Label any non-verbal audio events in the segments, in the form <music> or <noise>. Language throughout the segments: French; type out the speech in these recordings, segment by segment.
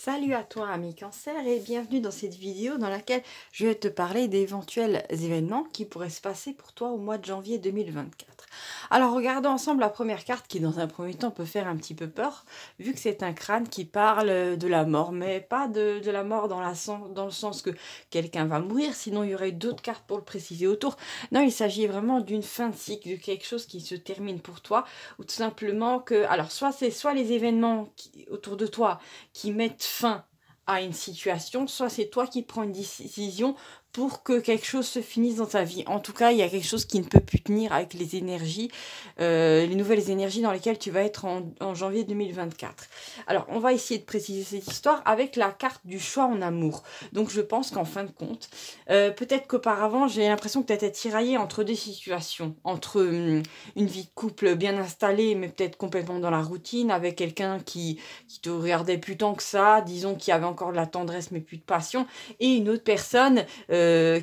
Salut à toi ami cancer et bienvenue dans cette vidéo dans laquelle je vais te parler d'éventuels événements qui pourraient se passer pour toi au mois de janvier 2024. Alors regardons ensemble la première carte qui dans un premier temps peut faire un petit peu peur vu que c'est un crâne qui parle de la mort mais pas de, la mort dans, la sens, dans le sens que quelqu'un va mourir sinon il y aurait d'autres cartes pour le préciser autour. Non il s'agit vraiment d'une fin de cycle, de quelque chose qui se termine pour toi ou tout simplement que alors soit c'est soit les événements autour de toi qui mettent fin à une situation, soit c'est toi qui prends une décision pour que quelque chose se finisse dans ta vie. En tout cas, il y a quelque chose qui ne peut plus tenir avec les énergies, euh, les nouvelles énergies dans lesquelles tu vas être en, janvier 2024. Alors, on va essayer de préciser cette histoire avec la carte du choix en amour. Donc, je pense qu'en fin de compte, euh, peut-être qu'auparavant, j'ai l'impression que tu étais tiraillé entre deux situations, entre hum, une vie de couple bien installée, mais peut-être complètement dans la routine, avec quelqu'un qui, qui te regardait plus tant que ça, disons qui avait encore de la tendresse mais plus de passion, et une autre personne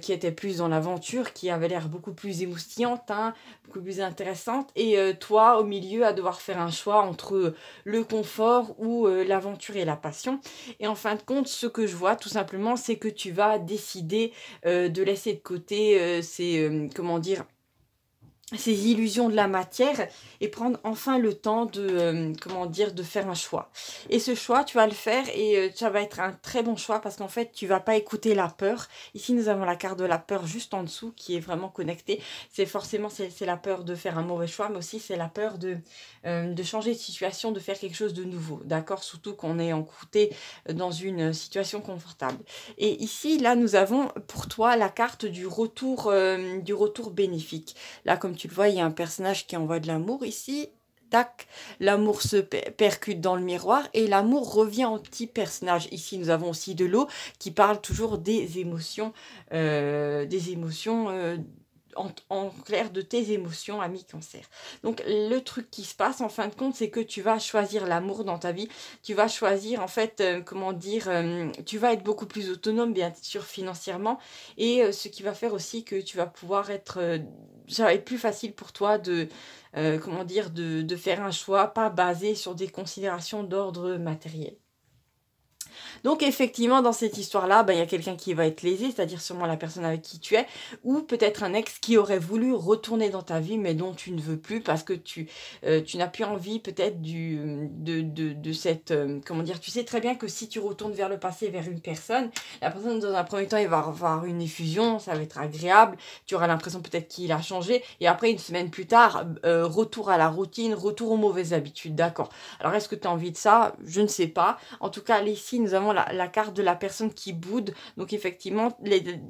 qui était plus dans l'aventure, qui avait l'air beaucoup plus émoustillante, hein, beaucoup plus intéressante, et euh, toi au milieu à devoir faire un choix entre euh, le confort ou euh, l'aventure et la passion. Et en fin de compte, ce que je vois tout simplement, c'est que tu vas décider de laisser de côté ces, comment dire, ces illusions de la matière et prendre enfin le temps de euh, comment dire de faire un choix. Et ce choix, tu vas le faire et euh, ça va être un très bon choix parce qu'en fait, tu vas pas écouter la peur. Ici, nous avons la carte de la peur juste en dessous qui est vraiment connectée. C'est forcément c'est la peur de faire un mauvais choix, mais aussi c'est la peur de euh, de changer de situation, de faire quelque chose de nouveau. D'accord, surtout qu'on est encouté dans une situation confortable. Et ici, là, nous avons pour toi la carte du retour du retour bénéfique. Là, comme tu le vois, il y a un personnage qui envoie de l'amour ici. Tac, l'amour se percute dans le miroir et l'amour revient en petit personnage. Ici, nous avons aussi de l'eau qui parle toujours des émotions, euh, des émotions. Euh, en, clair de tes émotions, ami cancer. Donc le truc qui se passe en fin de compte, c'est que tu vas choisir l'amour dans ta vie, tu vas choisir en fait, euh, comment dire, euh, tu vas être beaucoup plus autonome bien sûr financièrement, et euh, ce qui va faire aussi que tu vas pouvoir être, ça va être plus facile pour toi de, comment dire, de faire un choix pas basé sur des considérations d'ordre matériel. Donc effectivement, dans cette histoire-là, ben, il y a quelqu'un qui va être lésé, c'est-à-dire sûrement la personne avec qui tu es, ou peut-être un ex qui aurait voulu retourner dans ta vie, mais dont tu ne veux plus parce que tu, euh, tu n'as plus envie peut-être du de, de, cette... Euh, comment dire Tu sais très bien que si tu retournes vers le passé, vers une personne, la personne dans un premier temps, il va avoir une effusion, ça va être agréable, tu auras l'impression peut-être qu'il a changé, et après, une semaine plus tard, euh, retour à la routine, retour aux mauvaises habitudes, d'accord. Alors, est-ce que tu as envie de ça Je ne sais pas. En tout cas, ici, nous avons la, carte de la personne qui boude. Donc effectivement,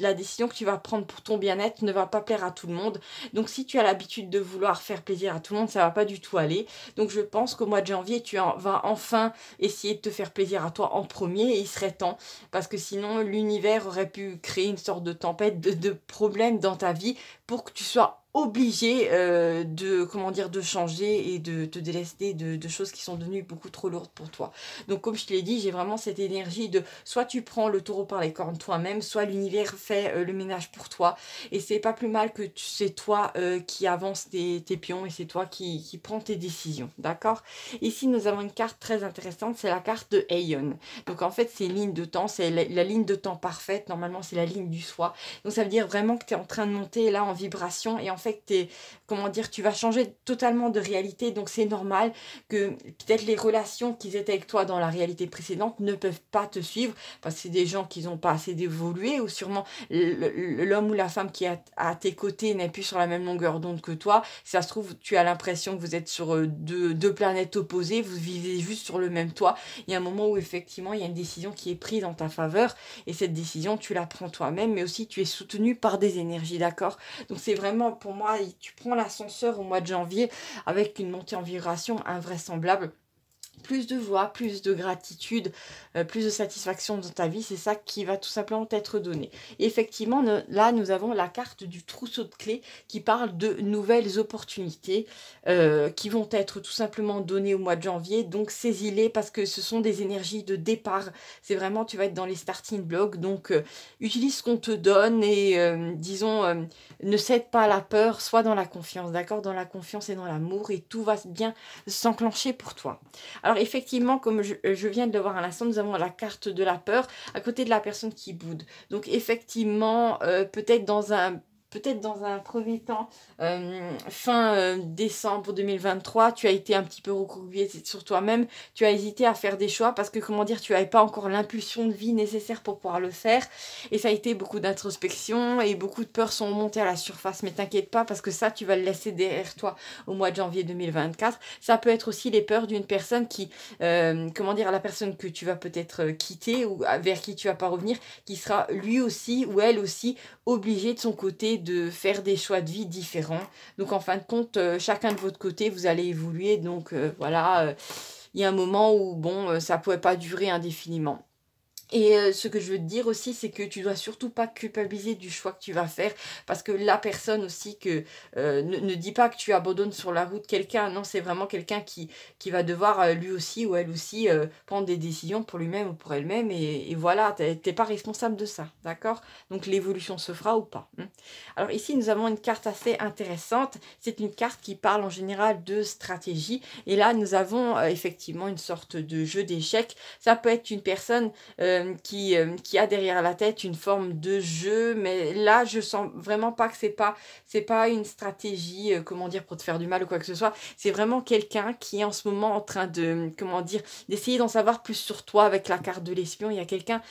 la décision que tu vas prendre pour ton bien-être ne va pas plaire à tout le monde. Donc si tu as l'habitude de vouloir faire plaisir à tout le monde, ça va pas du tout aller. Donc je pense qu'au mois de janvier, tu en, vas enfin essayer de te faire plaisir à toi en premier et il serait temps parce que sinon l'univers aurait pu créer une sorte de tempête de, de problèmes dans ta vie pour que tu sois obligé euh, de comment dire de changer et de te délester de, choses qui sont devenues beaucoup trop lourdes pour toi. Donc comme je te l'ai dit, j'ai vraiment cette énergie de soit tu prends le taureau par les cornes toi-même, soit l'univers fait euh, le ménage pour toi. Et c'est pas plus mal que c'est toi euh, qui avances tes, pions et c'est toi qui, prends tes décisions. D'accord Ici nous avons une carte très intéressante, c'est la carte de Aeon. Donc en fait c'est ligne de temps, c'est la, ligne de temps parfaite, normalement c'est la ligne du soi. Donc ça veut dire vraiment que tu es en train de monter là en vibration et en tu es, comment dire, tu vas changer totalement de réalité. Donc c'est normal que peut-être les relations qu'ils étaient avec toi dans la réalité précédente ne peuvent pas te suivre parce que c'est des gens qui n'ont pas assez d'évoluer ou sûrement l'homme ou la femme qui est à tes côtés n'est plus sur la même longueur d'onde que toi. ça se trouve, tu as l'impression que vous êtes sur euh, deux, deux planètes opposées, vous vivez juste sur le même toit. Il y a un moment où effectivement il y a une décision qui est prise en ta faveur et cette décision tu la prends toi-même mais aussi tu es soutenu par des énergies, d'accord Donc c'est vraiment pour moi, tu prends l'ascenseur au mois de janvier avec une montée en vibration invraisemblable plus de voix, plus de gratitude, euh, plus de satisfaction dans ta vie. C'est ça qui va tout simplement t'être donné. effectivement, là, nous avons la carte du trousseau de clés qui parle de nouvelles opportunités euh, qui vont être tout simplement données au mois de janvier. Donc, saisis-les parce que ce sont des énergies de départ. C'est vraiment, tu vas être dans les starting blocks. Donc, euh, utilise ce qu'on te donne et, disons, ne cède pas à la peur, sois dans la confiance, d'accord Dans la confiance et dans l'amour et tout va bien s'enclencher pour toi. Alors effectivement, comme euh, je, viens de le voir à l'instant, nous avons la carte de la peur à côté de la personne qui boude. Donc effectivement, euh, peut-être dans un peut-être dans un premier temps, euh, fin euh, décembre 2023, tu as été un petit peu recroquevillé sur toi-même, tu as hésité à faire des choix parce que, comment dire, tu n'avais pas encore l'impulsion de vie nécessaire pour pouvoir le faire. Et ça a été beaucoup d'introspection et beaucoup de peurs sont montées à la surface. Mais t'inquiète pas parce que ça, tu vas le laisser derrière toi au mois de janvier 2024. Ça peut être aussi les peurs d'une personne qui, euh, comment dire, la personne que tu vas peut-être quitter ou vers qui tu vas pas revenir, qui sera lui aussi ou elle aussi obligée de son côté de faire des choix de vie différents. Donc en fin de compte, euh, chacun de votre côté, vous allez évoluer. Donc euh, voilà, euh, il y a un moment où bon, ça ne pouvait pas durer indéfiniment. Et euh, ce que je veux te dire aussi, c'est que tu dois surtout pas culpabiliser du choix que tu vas faire, parce que la personne aussi que euh, ne, dit pas que tu abandonnes sur la route quelqu'un, non, c'est vraiment quelqu'un qui, qui va devoir euh, lui aussi ou elle aussi prendre des décisions pour lui-même ou pour elle-même, et, voilà, tu t'es pas responsable de ça, d'accord Donc l'évolution se fera ou pas. Hein Alors ici, nous avons une carte assez intéressante, c'est une carte qui parle en général de stratégie, et là, nous avons effectivement une sorte de jeu d'échecs, ça peut être une personne... Euh, qui, euh, qui, a derrière la tête une forme de jeu, mais là je sens vraiment pas que c'est pas c'est pas une stratégie euh, comment dire pour te faire du mal ou quoi que ce soit. C'est vraiment quelqu'un qui est en ce moment en train de comment dire d'essayer d'en savoir plus sur toi avec la carte de l'espion. Il y a quelqu'un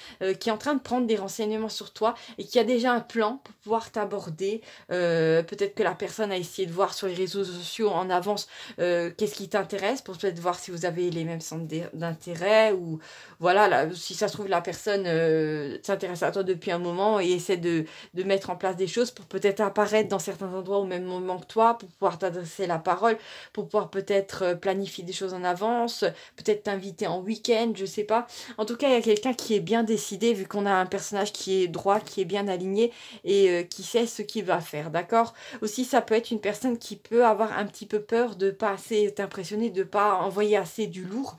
qui est en train de prendre des renseignements sur toi et qui a déjà un plan pour pouvoir t'aborder. peut-être que la personne a essayé de voir sur les réseaux sociaux en avance qu'est-ce qui t'intéresse pour peut-être voir si vous avez les mêmes centres d'intérêt ou voilà si ça se trouve la personne euh, s'intéresse à toi depuis un moment et essaie de, mettre en place des choses pour peut-être apparaître dans certains endroits au même moment que toi, pour pouvoir t'adresser la parole, pour pouvoir peut-être euh, planifier des choses en avance, peut-être t'inviter en week-end, je sais pas. En tout cas, il y a quelqu'un qui est bien décidé vu qu'on a un personnage qui est droit, qui est bien aligné et euh, qui sait ce qu'il va faire, d'accord Aussi, ça peut être une personne qui peut avoir un petit peu peur de pas assez impressionner, de pas envoyer assez du lourd.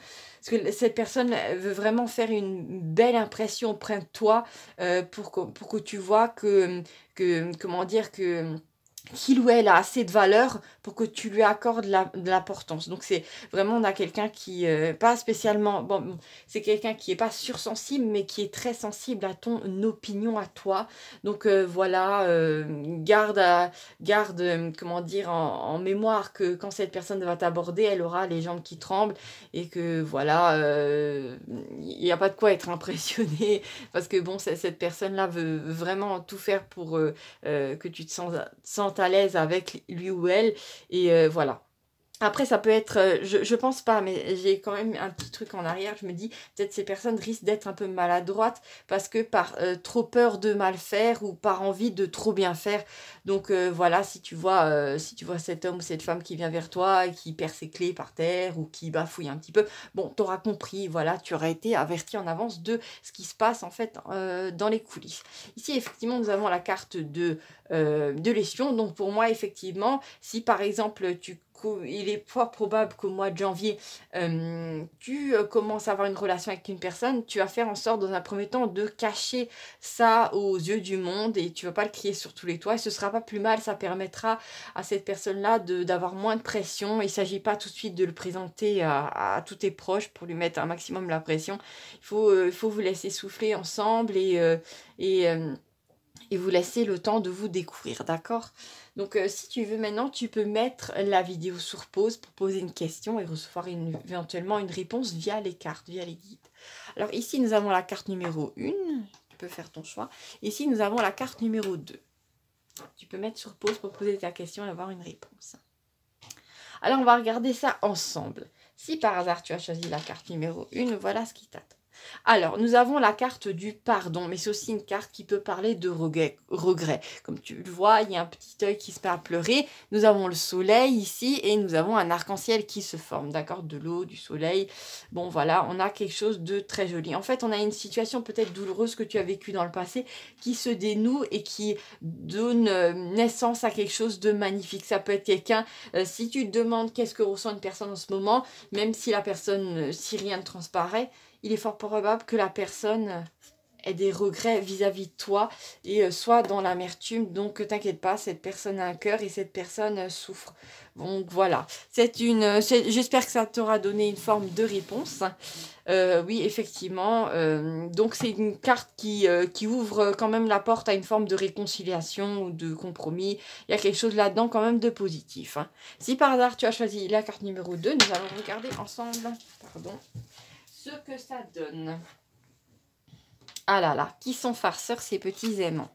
Parce que cette personne veut vraiment faire une belle impression auprès de toi euh, pour, que, tu vois que comment dire, que qu'il ou elle a assez de valeur pour que tu lui accordes la, de l'importance. Donc c'est vraiment on a quelqu'un qui euh, pas spécialement bon c'est quelqu'un qui est pas sursensible mais qui est très sensible à ton opinion à toi. Donc euh, voilà euh, garde garde comment dire en, mémoire que quand cette personne va t'aborder elle aura les jambes qui tremblent et que voilà il n'y a pas de quoi être impressionné <laughs> parce que bon cette personne là veut vraiment tout faire pour que tu te sens, sens à l'aise avec lui ou elle. Et euh, voilà. Après, ça peut être, euh, je, je pense pas, mais j'ai quand même un petit truc en arrière. Je me dis, peut-être ces personnes risquent d'être un peu maladroites parce que par euh, trop peur de mal faire ou par envie de trop bien faire. Donc euh, voilà, si tu, vois, si tu vois cet homme ou cette femme qui vient vers toi, et qui perd ses clés par terre ou qui bafouille un petit peu, bon, tu auras compris, voilà, tu auras été averti en avance de ce qui se passe en fait dans les coulisses. Ici, effectivement, nous avons la carte de, de l'espion. Donc pour moi, effectivement, si par exemple tu il est fort probable qu'au mois de janvier, euh, tu euh, commences à avoir une relation avec une personne, tu vas faire en sorte dans un premier temps de cacher ça aux yeux du monde et tu vas pas le crier sur tous les toits. Et ce sera pas plus mal, ça permettra à cette personne-là d'avoir moins de pression. Il s'agit pas tout de suite de le présenter à, tous tes proches pour lui mettre un maximum la pression. Il faut, euh, il faut vous laisser souffler ensemble et, et et vous laissez le temps de vous découvrir, d'accord Donc euh, si tu veux maintenant, tu peux mettre la vidéo sur pause pour poser une question et recevoir éventuellement une réponse via les cartes, via les guides. Alors ici, nous avons la carte numéro 1, tu peux faire ton choix. Ici, nous avons la carte numéro 2. Tu peux mettre sur pause pour poser ta question et avoir une réponse. Alors on va regarder ça ensemble. Si par hasard tu as choisi la carte numéro 1, voilà ce qui t'attend. Alors, nous avons la carte du pardon, mais c'est aussi une carte qui peut parler de regret. Comme tu le vois, il y a un petit œil qui se met à pleurer. Nous avons le soleil ici et nous avons un arc-en-ciel qui se forme, d'accord De l'eau, du soleil. Bon, voilà, on a quelque chose de très joli. En fait, on a une situation peut-être douloureuse que tu as vécue dans le passé qui se dénoue et qui donne euh, naissance à quelque chose de magnifique. Ça peut être quelqu'un, euh, si tu te demandes qu'est-ce que ressent une personne en ce moment, même si la personne, euh, si rien ne transparaît, il est fort possible probable que la personne ait des regrets vis-à-vis de toi et euh, soit dans l'amertume. Donc t'inquiète pas, cette personne a un cœur et cette personne euh, souffre. Donc voilà, c'est une. Euh, j'espère que ça t'aura donné une forme de réponse. oui, effectivement. donc c'est une carte qui, qui ouvre quand même la porte à une forme de réconciliation ou de compromis. Il y a quelque chose là-dedans quand même de positif. Hein. Si par hasard tu as choisi la carte numéro 2, nous allons regarder ensemble. Pardon ce que ça donne. Ah là là, qui sont farceurs ces petits aimants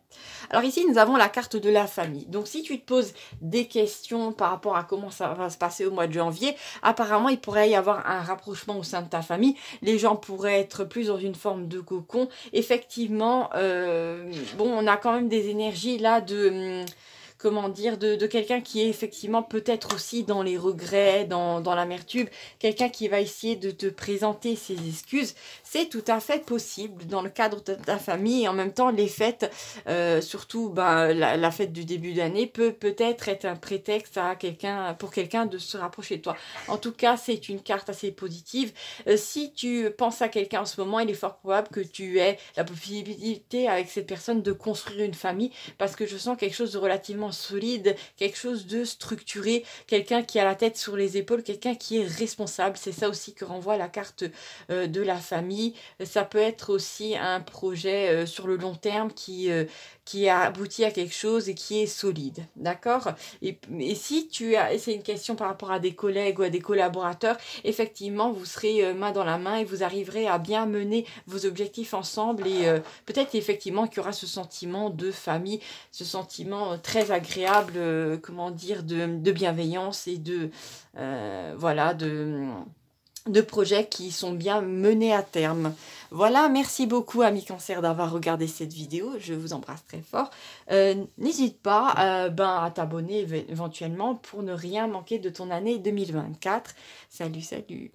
Alors ici, nous avons la carte de la famille. Donc si tu te poses des questions par rapport à comment ça va se passer au mois de janvier, apparemment, il pourrait y avoir un rapprochement au sein de ta famille. Les gens pourraient être plus dans une forme de cocon. Effectivement, euh, bon, on a quand même des énergies là de... Hum, comment dire, de, quelqu'un qui est effectivement peut-être aussi dans les regrets, dans, dans l'amertume, quelqu'un qui va essayer de te présenter ses excuses, c'est tout à fait possible dans le cadre de ta famille. Et en même temps, les fêtes, euh, surtout ben, la, fête du début d'année, peut peut-être être un prétexte à quelqu'un, pour quelqu'un de se rapprocher de toi. En tout cas, c'est une carte assez positive. Euh, si tu penses à quelqu'un en ce moment, il est fort probable que tu aies la possibilité avec cette personne de construire une famille parce que je sens quelque chose de relativement solide, quelque chose de structuré, quelqu'un qui a la tête sur les épaules, quelqu'un qui est responsable. C'est ça aussi que renvoie la carte euh, de la famille euh, ça peut être aussi un projet euh, sur le long terme qui, euh, qui aboutit à quelque chose et qui est solide. D'accord et, si tu as, c'est une question par rapport à des collègues ou à des collaborateurs, effectivement, vous serez main dans la main et vous arriverez à bien mener vos objectifs ensemble et peut-être effectivement qu'il y aura ce sentiment de famille, ce sentiment très agréable, comment dire, de, bienveillance et de, voilà, de de projets qui sont bien menés à terme. Voilà, merci beaucoup amis cancer d'avoir regardé cette vidéo, je vous embrasse très fort. Euh, n'hésite pas euh, ben, à t'abonner éventuellement pour ne rien manquer de ton année 2024. Salut, salut